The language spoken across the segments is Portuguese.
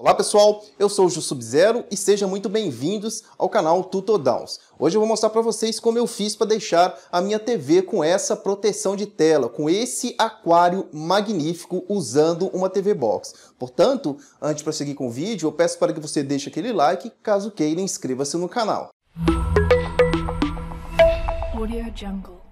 Olá pessoal, eu sou o Jusub zero e sejam muito bem-vindos ao canal Tutodowns. Hoje eu vou mostrar para vocês como eu fiz para deixar a minha TV com essa proteção de tela, com esse aquário magnífico usando uma TV Box. Portanto, antes de seguir com o vídeo, eu peço para que você deixe aquele like, caso queira inscreva-se no canal. Audio Jungle.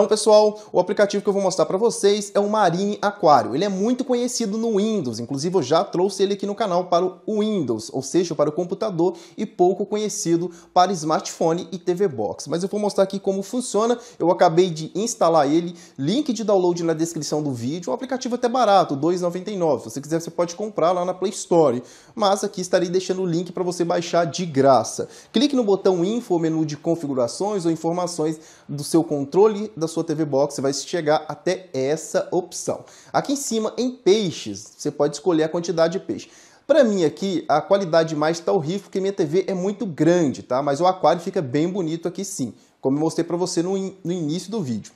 Então, pessoal, o aplicativo que eu vou mostrar para vocês é o Marine Aquário. Ele é muito conhecido no Windows, inclusive eu já trouxe ele aqui no canal para o Windows, ou seja, para o computador, e pouco conhecido para smartphone e TV Box. Mas eu vou mostrar aqui como funciona. Eu acabei de instalar ele, link de download na descrição do vídeo. Um aplicativo é até barato, R$ 2,99. Se você quiser, você pode comprar lá na Play Store. Mas aqui estarei deixando o link para você baixar de graça. Clique no botão Info, menu de configurações ou informações do seu controle da sua TV Box, você vai chegar até essa opção. Aqui em cima, em peixes, você pode escolher a quantidade de peixe. Para mim aqui, a qualidade mais está horrível, porque minha TV é muito grande, tá? Mas o aquário fica bem bonito aqui sim, como eu mostrei para você no, in no início do vídeo.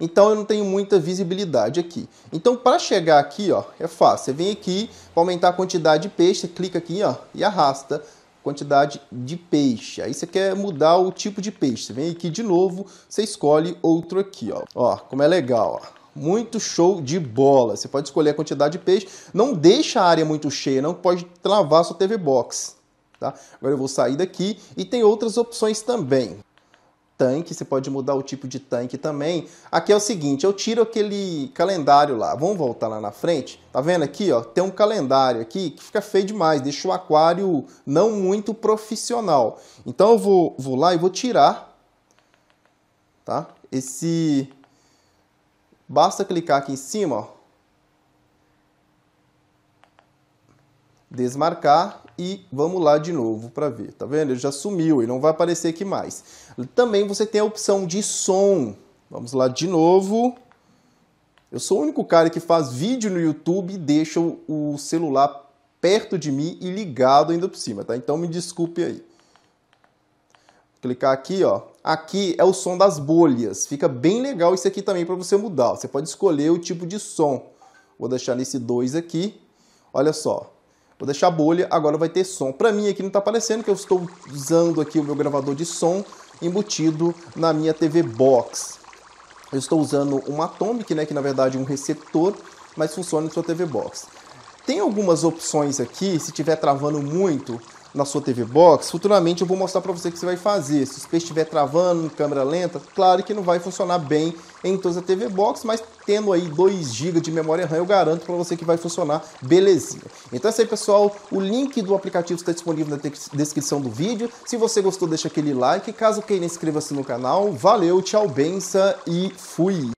Então eu não tenho muita visibilidade aqui. Então para chegar aqui, ó, é fácil. Você vem aqui, para aumentar a quantidade de peixe, clica aqui, ó, e arrasta quantidade de peixe. Aí você quer mudar o tipo de peixe. Você vem aqui de novo, você escolhe outro aqui, ó. Ó, como é legal, ó muito show de bola. Você pode escolher a quantidade de peixe, não deixa a área muito cheia, não pode travar sua TV Box. Tá? Agora eu vou sair daqui e tem outras opções também tanque, você pode mudar o tipo de tanque também. Aqui é o seguinte, eu tiro aquele calendário lá, vamos voltar lá na frente? Tá vendo aqui, ó, tem um calendário aqui que fica feio demais, deixa o aquário não muito profissional. Então eu vou, vou lá e vou tirar, tá? Esse... Basta clicar aqui em cima, ó. Desmarcar e vamos lá de novo para ver, tá vendo? Ele já sumiu, e não vai aparecer aqui mais. Também você tem a opção de som. Vamos lá de novo. Eu sou o único cara que faz vídeo no YouTube e deixa o celular perto de mim e ligado ainda por cima, tá? Então me desculpe aí. Vou clicar aqui, ó. Aqui é o som das bolhas. Fica bem legal isso aqui também para você mudar. Você pode escolher o tipo de som. Vou deixar nesse 2 aqui. Olha só, Vou deixar a bolha, agora vai ter som. Para mim aqui não está aparecendo que eu estou usando aqui o meu gravador de som embutido na minha TV Box. Eu estou usando uma Atomic, né, que na verdade é um receptor, mas funciona na sua TV Box. Tem algumas opções aqui, se estiver travando muito, na sua TV Box, futuramente eu vou mostrar para você o que você vai fazer. Se o peixe estiver travando em câmera lenta, claro que não vai funcionar bem em toda a TV Box, mas tendo aí 2 GB de memória RAM, eu garanto para você que vai funcionar belezinha. Então é isso aí, pessoal. O link do aplicativo está disponível na descrição do vídeo. Se você gostou, deixa aquele like. Caso queira, inscreva-se no canal. Valeu, tchau, benção e fui!